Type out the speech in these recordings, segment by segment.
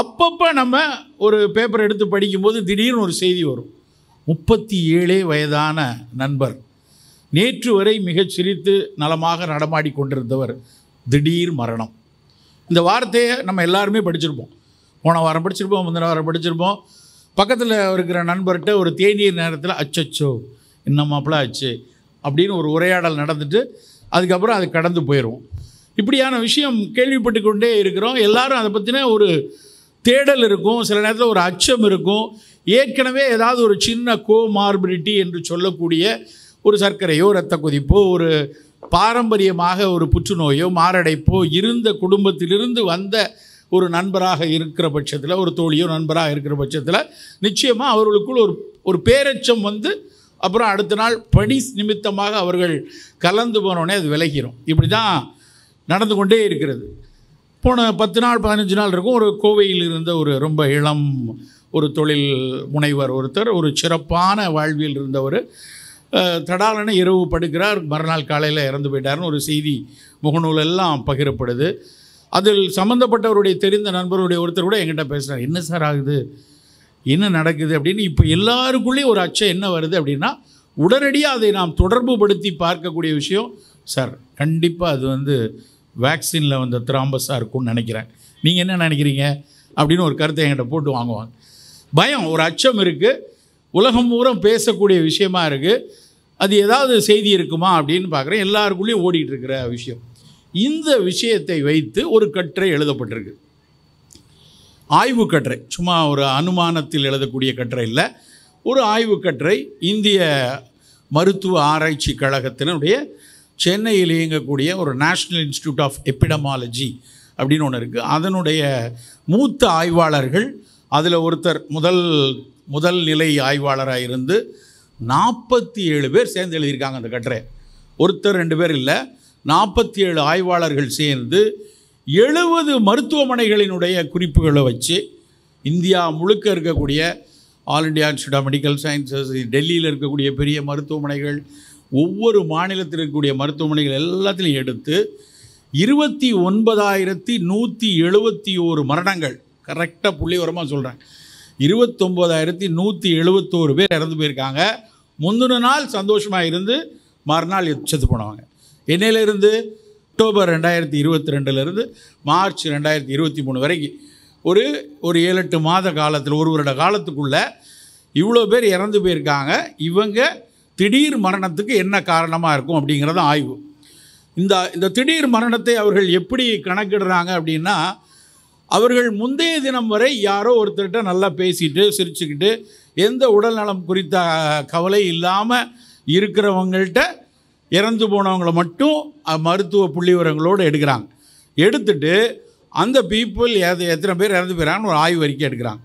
அப்பப்போ நம்ம ஒரு பேப்பர் எடுத்து படிக்கும்போது திடீர்னு ஒரு செய்தி வரும் முப்பத்தி ஏழே வயதான நண்பர் நேற்று வரை மிகச் சிரித்து நலமாக நடமாடி கொண்டிருந்தவர் திடீர் மரணம் இந்த வார்த்தையை நம்ம எல்லாருமே படிச்சிருப்போம் போன வாரம் படிச்சிருப்போம் முந்தின வாரம் படிச்சிருப்போம் பக்கத்தில் இருக்கிற நண்பர்கிட்ட ஒரு தேநீர் நேரத்தில் அச்சச்சோ என்ன மாப்பிள்ள ஆச்சு அப்படின்னு ஒரு உரையாடல் நடந்துட்டு அதுக்கப்புறம் அது கடந்து போயிடுவோம் இப்படியான விஷயம் கேள்விப்பட்டு கொண்டே இருக்கிறோம் எல்லாரும் அதை பற்றின ஒரு தேடல் இருக்கும் சில நேரத்தில் ஒரு அச்சம் இருக்கும் ஏற்கனவே ஏதாவது ஒரு சின்ன கோ மார்பிலிட்டி என்று சொல்லக்கூடிய ஒரு சர்க்கரையோ இரத்த கொதிப்போ ஒரு பாரம்பரியமாக ஒரு புற்றுநோயோ மாரடைப்போ இருந்த குடும்பத்திலிருந்து வந்த ஒரு நண்பராக இருக்கிற பட்சத்தில் ஒரு தோழியோ நண்பராக இருக்கிற பட்சத்தில் நிச்சயமாக அவர்களுக்குள் ஒரு ஒரு பேரச்சம் வந்து அப்புறம் அடுத்த நாள் பணி நிமித்தமாக அவர்கள் கலந்து போனோடனே அது விலகிடும் இப்படி தான் நடந்து கொண்டே இருக்கிறது போன பத்து நாள் பதினஞ்சு நாள் இருக்கும் ஒரு கோவையில் இருந்த ஒரு ரொம்ப இளம் ஒரு தொழில் முனைவர் ஒருத்தர் ஒரு சிறப்பான வாழ்வில் இருந்தவர் தடாலன இரவு படுக்கிறார் மறுநாள் காலையில் இறந்து போயிட்டார்னு ஒரு செய்தி முகநூல் எல்லாம் பகிரப்படுது அதில் சம்மந்தப்பட்டவருடைய தெரிந்த நண்பருடைய ஒருத்தர் கூட எங்கிட்ட பேசுகிறார் என்ன சார் ஆகுது என்ன நடக்குது அப்படின்னு இப்போ எல்லாருக்குள்ளேயும் ஒரு அச்சம் என்ன வருது அப்படின்னா உடனடியாக அதை நாம் தொடர்பு படுத்தி பார்க்கக்கூடிய விஷயம் சார் கண்டிப்பாக அது வந்து வேக்சினில் வந்த த்ராம்பஸாக இருக்கும்னு நினைக்கிறேன் நீங்கள் என்ன நினைக்கிறீங்க அப்படின்னு ஒரு கருத்தை என்கிட்ட போட்டு வாங்குவாங்க பயம் ஒரு அச்சம் இருக்குது உலகம் பூரம் பேசக்கூடிய விஷயமா இருக்குது அது ஏதாவது செய்தி இருக்குமா அப்படின்னு பார்க்குறேன் எல்லாருக்குள்ளேயும் ஓடிட்டு இருக்கிற விஷயம் இந்த விஷயத்தை வைத்து ஒரு கட்டுரை எழுதப்பட்டிருக்கு ஆய்வு கட்டுரை சும்மா ஒரு அனுமானத்தில் எழுதக்கூடிய கட்டுரை இல்லை ஒரு ஆய்வு கட்டுரை இந்திய மருத்துவ ஆராய்ச்சி கழகத்தினுடைய சென்னையில் இயங்கக்கூடிய ஒரு நேஷ்னல் இன்ஸ்டியூட் ஆஃப் எப்பிடமாலஜி அப்படின்னு ஒன்று இருக்குது அதனுடைய மூத்த ஆய்வாளர்கள் அதில் ஒருத்தர் முதல் முதல் நிலை ஆய்வாளராக இருந்து நாற்பத்தி ஏழு பேர் சேர்ந்து எழுதியிருக்காங்க அந்த கட்டுரை ஒருத்தர் ரெண்டு பேர் இல்லை நாற்பத்தி ஏழு ஆய்வாளர்கள் சேர்ந்து எழுபது மருத்துவமனைகளினுடைய குறிப்புகளை வச்சு இந்தியா முழுக்க இருக்கக்கூடிய all India institute of medical sciences டெல்லியில் இருக்கக்கூடிய பெரிய மருத்துவமனைகள் ஒவ்வொரு மாநிலத்தில் இருக்கக்கூடிய மருத்துவமனைகள் எல்லாத்திலையும் எடுத்து இருபத்தி ஒன்பதாயிரத்தி நூற்றி எழுபத்தி ஓரு மரணங்கள் கரெக்டாக உரமாக சொல்கிறேன் இருபத்தொம்போதாயிரத்தி நூற்றி எழுபத்தோரு பேர் இறந்து போயிருக்காங்க முந்தின நாள் சந்தோஷமாக இருந்து மறுநாள் எச்சத்து போனவங்க என்னையிலேருந்து அக்டோபர் ரெண்டாயிரத்தி இருபத்தி ரெண்டுலேருந்து மார்ச் ரெண்டாயிரத்தி இருபத்தி மூணு வரைக்கும் ஒரு ஒரு ஏழு எட்டு மாத காலத்தில் ஒரு வருட காலத்துக்குள்ளே இவ்வளோ பேர் இறந்து போயிருக்காங்க இவங்க திடீர் மரணத்துக்கு என்ன காரணமாக இருக்கும் அப்படிங்கிறது ஆய்வு இந்த இந்த திடீர் மரணத்தை அவர்கள் எப்படி கணக்கிடுறாங்க அப்படின்னா அவர்கள் முந்தைய தினம் வரை யாரோ ஒருத்தர்கிட்ட நல்லா பேசிட்டு சிரிச்சுக்கிட்டு எந்த உடல்நலம் குறித்த கவலை இல்லாமல் இருக்கிறவங்கள்ட்ட இறந்து போனவங்களை மட்டும் மருத்துவ புள்ளிவரங்களோடு எடுக்கிறாங்க எடுத்துட்டு அந்த பீப்புள் எது எத்தனை பேர் இறந்து போயிறாங்கன்னு ஒரு ஆய்வு அறிக்கை எடுக்கிறாங்க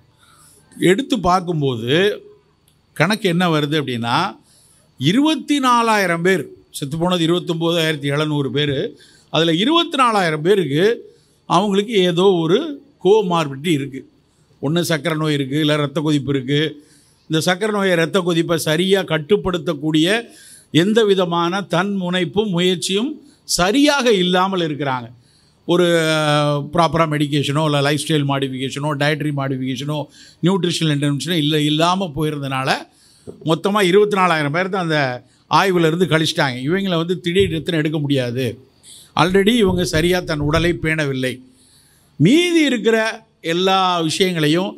எடுத்து பார்க்கும்போது கணக்கு என்ன வருது அப்படின்னா இருபத்தி நாலாயிரம் பேர் செத்து போனது இருபத்தொம்போதாயிரத்தி எழுநூறு பேர் அதில் இருபத்தி நாலாயிரம் பேருக்கு அவங்களுக்கு ஏதோ ஒரு கோமார்பிட்டி இருக்குது ஒன்று சக்கரை நோய் இருக்குது இல்லை ரத்த கொதிப்பு இருக்குது இந்த சக்கரை நோயை ரத்த கொதிப்பை சரியாக கட்டுப்படுத்தக்கூடிய எந்த விதமான தன் முனைப்பும் முயற்சியும் சரியாக இல்லாமல் இருக்கிறாங்க ஒரு ப்ராப்பராக மெடிக்கேஷனோ இல்லை லைஃப் ஸ்டைல் மாடிஃபிகேஷனோ டயட்ரி மாடிஃபிகேஷனோ நியூட்ரிஷனல் இன்டர்வென்ஷனோ இல்லை இல்லாமல் போயிருந்தனால மொத்தமாக இருபத்தி நாலாயிரம் பேர் தான் அந்த இருந்து கழிச்சிட்டாங்க இவங்களை வந்து திடீர் எத்தனை எடுக்க முடியாது ஆல்ரெடி இவங்க சரியாக தன் உடலை பேணவில்லை மீதி இருக்கிற எல்லா விஷயங்களையும்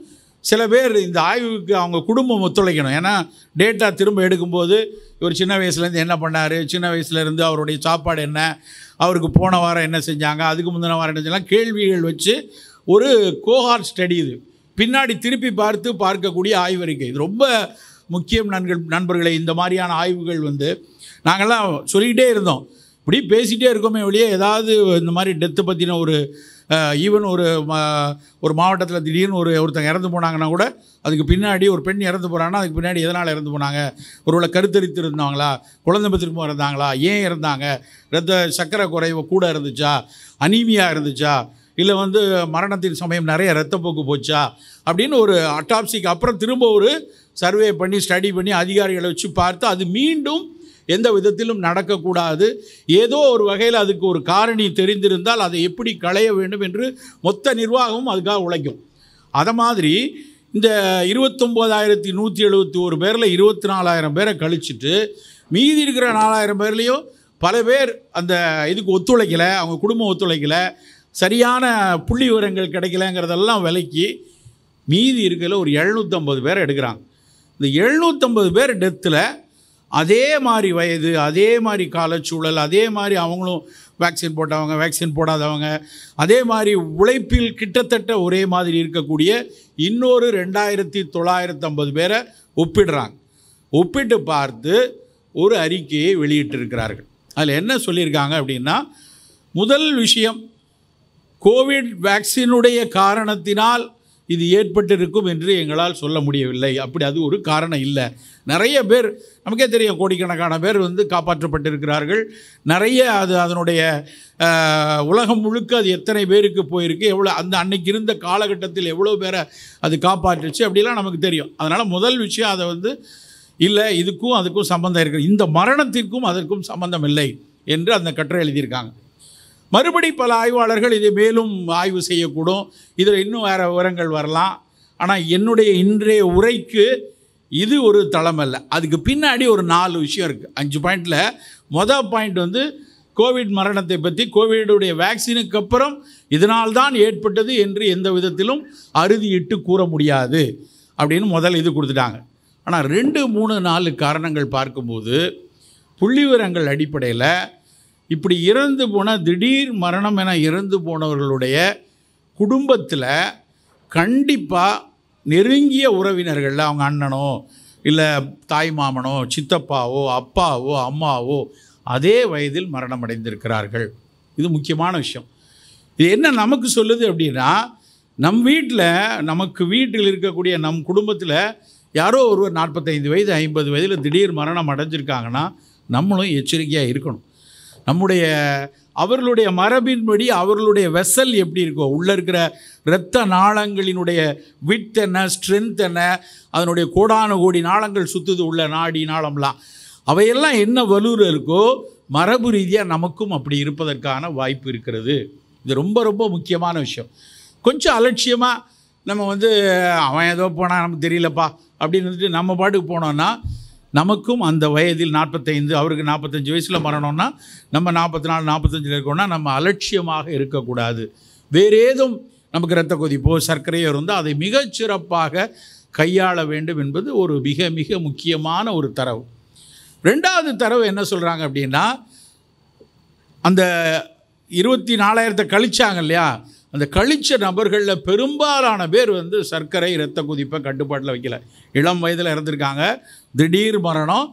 சில பேர் இந்த ஆய்வுக்கு அவங்க குடும்பம் ஒத்துழைக்கணும் ஏன்னா டேட்டா திரும்ப எடுக்கும்போது இவர் சின்ன வயசுலேருந்து என்ன பண்ணார் சின்ன வயசுலேருந்து அவருடைய சாப்பாடு என்ன அவருக்கு போன வாரம் என்ன செஞ்சாங்க அதுக்கு முந்தின வாரம் என்ன செஞ்சாங்க கேள்விகள் வச்சு ஒரு கோஹார் ஸ்டடி இது பின்னாடி திருப்பி பார்த்து பார்க்கக்கூடிய ஆய்வறிக்கை இது ரொம்ப முக்கியம் நண்பர்கள் நண்பர்களை இந்த மாதிரியான ஆய்வுகள் வந்து நாங்கள்லாம் சொல்லிக்கிட்டே இருந்தோம் இப்படி பேசிகிட்டே இருக்கோமே வெளியே ஏதாவது இந்த மாதிரி டெத்து பற்றின ஒரு ஈவன் ஒரு ஒரு மாவட்டத்தில் திடீர்னு ஒரு ஒருத்தங்க இறந்து போனாங்கன்னா கூட அதுக்கு பின்னாடி ஒரு பெண் இறந்து போகிறாங்கன்னா அதுக்கு பின்னாடி எதனால் இறந்து போனாங்க ஒருவேளை கருத்தரித்து இருந்தாங்களா குழந்தை பத்திரிக்கும் இறந்தாங்களா ஏன் இறந்தாங்க ரத்த சக்கரை குறைவு கூட இருந்துச்சா அனீமியாக இருந்துச்சா இல்லை வந்து மரணத்தின் சமயம் நிறைய ரத்தப்போக்கு போச்சா அப்படின்னு ஒரு அட்டாப்சிக்கு அப்புறம் திரும்ப ஒரு சர்வே பண்ணி ஸ்டடி பண்ணி அதிகாரிகளை வச்சு பார்த்து அது மீண்டும் எந்த விதத்திலும் நடக்கக்கூடாது ஏதோ ஒரு வகையில் அதுக்கு ஒரு காரணி தெரிந்திருந்தால் அதை எப்படி களைய வேண்டும் என்று மொத்த நிர்வாகமும் அதுக்காக உழைக்கும் அதை மாதிரி இந்த இருபத்தொம்போதாயிரத்தி நூற்றி எழுபத்தி ஒரு பேரில் இருபத்தி நாலாயிரம் பேரை கழிச்சுட்டு மீதி இருக்கிற நாலாயிரம் பேர்லேயும் பல பேர் அந்த இதுக்கு ஒத்துழைக்கலை அவங்க குடும்பம் ஒத்துழைக்கலை சரியான புள்ளி விவரங்கள் கிடைக்கலங்கிறதெல்லாம் விலைக்கு மீதி இருக்கிற ஒரு எழுநூற்றம்பது பேர் எடுக்கிறாங்க இந்த எழுநூற்றம்பது பேர் டெத்தில் அதே மாதிரி வயது அதே மாதிரி காலச்சூழல் அதே மாதிரி அவங்களும் வேக்சின் போட்டவங்க வேக்சின் போடாதவங்க அதே மாதிரி உழைப்பில் கிட்டத்தட்ட ஒரே மாதிரி இருக்கக்கூடிய இன்னொரு ரெண்டாயிரத்தி தொள்ளாயிரத்தம்பது பேரை ஒப்பிடுறாங்க ஒப்பிட்டு பார்த்து ஒரு அறிக்கையை வெளியிட்டிருக்கிறார்கள் அதில் என்ன சொல்லியிருக்காங்க அப்படின்னா முதல் விஷயம் கோவிட் வேக்சினுடைய காரணத்தினால் இது ஏற்பட்டிருக்கும் என்று எங்களால் சொல்ல முடியவில்லை அப்படி அது ஒரு காரணம் இல்லை நிறைய பேர் நமக்கே தெரியும் கோடிக்கணக்கான பேர் வந்து காப்பாற்றப்பட்டிருக்கிறார்கள் நிறைய அது அதனுடைய உலகம் முழுக்க அது எத்தனை பேருக்கு போயிருக்கு எவ்வளோ அந்த அன்னைக்கு இருந்த காலகட்டத்தில் எவ்வளோ பேரை அது காப்பாற்றுச்சு அப்படிலாம் நமக்கு தெரியும் அதனால் முதல் விஷயம் அதை வந்து இல்லை இதுக்கும் அதுக்கும் சம்மந்தம் இருக்குது இந்த மரணத்திற்கும் அதற்கும் சம்மந்தம் இல்லை என்று அந்த கட்டுரை எழுதியிருக்காங்க மறுபடி பல ஆய்வாளர்கள் இதை மேலும் ஆய்வு செய்யக்கூடும் இதில் இன்னும் வேறு விவரங்கள் வரலாம் ஆனால் என்னுடைய இன்றைய உரைக்கு இது ஒரு தலைமல்ல அதுக்கு பின்னாடி ஒரு நாலு விஷயம் இருக்குது அஞ்சு பாயிண்டில் மொதல் பாயிண்ட் வந்து கோவிட் மரணத்தை பற்றி கோவிடுடைய வேக்சினுக்கு அப்புறம் இதனால்தான் ஏற்பட்டது என்று எந்த விதத்திலும் அறுதியிட்டு கூற முடியாது அப்படின்னு முதல் இது கொடுத்துட்டாங்க ஆனால் ரெண்டு மூணு நாலு காரணங்கள் பார்க்கும்போது புள்ளி விவரங்கள் அடிப்படையில் இப்படி இறந்து போன திடீர் மரணம் என இறந்து போனவர்களுடைய குடும்பத்தில் கண்டிப்பாக நெருங்கிய உறவினர்களில் அவங்க அண்ணனோ இல்லை தாய் மாமனோ சித்தப்பாவோ அப்பாவோ அம்மாவோ அதே வயதில் மரணம் அடைந்திருக்கிறார்கள் இது முக்கியமான விஷயம் இது என்ன நமக்கு சொல்லுது அப்படின்னா நம் வீட்டில் நமக்கு வீட்டில் இருக்கக்கூடிய நம் குடும்பத்தில் யாரோ ஒருவர் நாற்பத்தைந்து வயது ஐம்பது வயதில் திடீர் மரணம் அடைஞ்சிருக்காங்கன்னா நம்மளும் எச்சரிக்கையாக இருக்கணும் நம்முடைய அவர்களுடைய மரபின்படி அவர்களுடைய வெசல் எப்படி இருக்கோ உள்ளே இருக்கிற இரத்த நாளங்களினுடைய விட் என்ன ஸ்ட்ரென்த் என்ன அதனுடைய கோடான கோடி நாளங்கள் சுற்றுது உள்ள நாடி நாளம்லாம் அவையெல்லாம் என்ன வலுவில் இருக்கோ மரபு ரீதியாக நமக்கும் அப்படி இருப்பதற்கான வாய்ப்பு இருக்கிறது இது ரொம்ப ரொம்ப முக்கியமான விஷயம் கொஞ்சம் அலட்சியமாக நம்ம வந்து அவன் ஏதோ போனால் நமக்கு தெரியலப்பா அப்படின்னு நம்ம பாட்டுக்கு போனோன்னா நமக்கும் அந்த வயதில் நாற்பத்தைந்து அவருக்கு நாற்பத்தஞ்சு வயசில் மரணம்னா நம்ம நாற்பத்தி நாலு நாற்பத்தஞ்சில் இருக்கோம்னா நம்ம அலட்சியமாக இருக்கக்கூடாது வேறு ஏதும் நமக்கு இரத்த கொதிப்போ சர்க்கரையோ இருந்தால் அதை மிகச்சிறப்பாக கையாள வேண்டும் என்பது ஒரு மிக மிக முக்கியமான ஒரு தரவு ரெண்டாவது தரவு என்ன சொல்கிறாங்க அப்படின்னா அந்த இருபத்தி நாலாயிரத்தை கழிச்சாங்க இல்லையா அந்த கழிச்ச நபர்களில் பெரும்பாலான பேர் வந்து சர்க்கரை இரத்த குதிப்பை கட்டுப்பாட்டில் வைக்கல இளம் வயதில் இறந்துருக்காங்க திடீர் மரணம்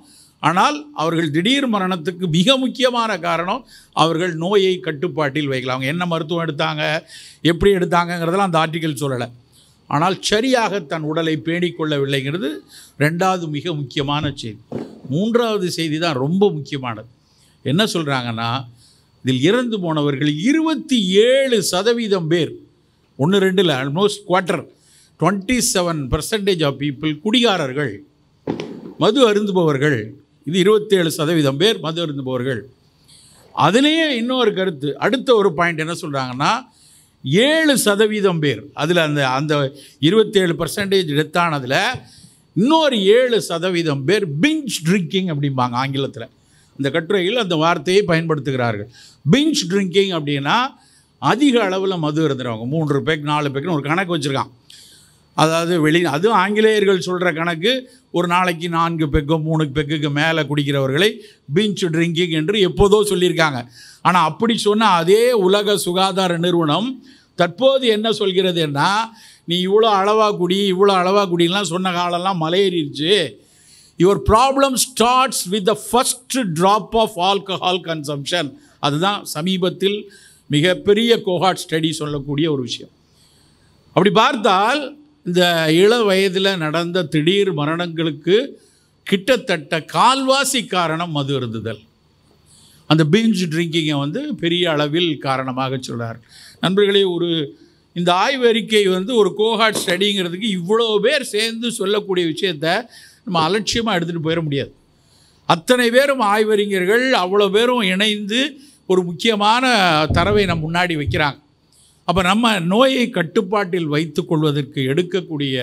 ஆனால் அவர்கள் திடீர் மரணத்துக்கு மிக முக்கியமான காரணம் அவர்கள் நோயை கட்டுப்பாட்டில் வைக்கலாம் அவங்க என்ன மருத்துவம் எடுத்தாங்க எப்படி எடுத்தாங்கங்கிறதெல்லாம் அந்த ஆர்டிக்கல் சொல்லலை ஆனால் சரியாக தன் உடலை பேணிக்கொள்ளவில்லைங்கிறது ரெண்டாவது மிக முக்கியமான செய்தி மூன்றாவது செய்தி தான் ரொம்ப முக்கியமானது என்ன சொல்கிறாங்கன்னா இதில் இறந்து போனவர்கள் இருபத்தி ஏழு சதவீதம் பேர் ஒன்று ரெண்டில் almost quarter twenty seven percentage of people குடிகாரர்கள் மது அருந்துபவர்கள் இது இருபத்தேழு சதவீதம் பேர் மது அருந்துபவர்கள் அதுலேயே இன்னொரு கருத்து அடுத்த ஒரு பாயிண்ட் என்ன சொல்கிறாங்கன்னா ஏழு சதவீதம் பேர் அதில் அந்த அந்த இருபத்தேழு பர்சன்டேஜ் டெத்தானதில் இன்னொரு ஏழு சதவீதம் பேர் பிஞ்ச் ட்ரிங்கிங் அப்படிம்பாங்க ஆங்கிலத்தில் இந்த கட்டுரையில் அந்த வார்த்தையை பயன்படுத்துகிறார்கள் பிஞ்ச் ட்ரிங்கிங் அப்படின்னா அதிக அளவில் மது இருந்துருவாங்க மூன்று பேக் நாலு பேக்னு ஒரு கணக்கு வச்சுருக்கான் அதாவது வெளி அதுவும் ஆங்கிலேயர்கள் சொல்கிற கணக்கு ஒரு நாளைக்கு நான்கு பெக்கோ மூணு பெக்குக்கு மேலே குடிக்கிறவர்களை பிஞ்ச் ட்ரிங்கிங் என்று எப்போதோ சொல்லியிருக்காங்க ஆனால் அப்படி சொன்ன அதே உலக சுகாதார நிறுவனம் தற்போது என்ன சொல்கிறதுன்னா நீ இவ்வளோ அளவாக குடி இவ்வளோ அளவாக குடிலாம் சொன்ன காலம்லாம் மலையேறிடுச்சு your problem starts with the first drop of alcohol consumption அதுதான் சமீபத்தில் மிகப்பெரிய கோஹாட் ஸ்டடி சொல்லக்கூடிய ஒரு விஷயம் அப்படி பார்த்தால் இந்த இள வயதில் நடந்த திடீர் மரணங்களுக்கு கிட்டத்தட்ட கால்வாசி காரணம் மது இருந்துதல் அந்த பீஞ்ச் ட்ரிங்கிங்கை வந்து பெரிய அளவில் காரணமாக சொல்கிறார் நண்பர்களே ஒரு இந்த ஆய்வறிக்கை வந்து ஒரு கோஹாட் ஸ்டடிங்கிறதுக்கு இவ்வளோ பேர் சேர்ந்து சொல்லக்கூடிய விஷயத்தை நம்ம அலட்சியமாக எடுத்துகிட்டு போயிட முடியாது அத்தனை பேரும் ஆய்வறிஞர்கள் அவ்வளோ பேரும் இணைந்து ஒரு முக்கியமான தரவை நம் முன்னாடி வைக்கிறாங்க அப்போ நம்ம நோயை கட்டுப்பாட்டில் வைத்து கொள்வதற்கு எடுக்கக்கூடிய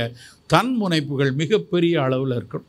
தன் முனைப்புகள் மிகப்பெரிய அளவில் இருக்கணும்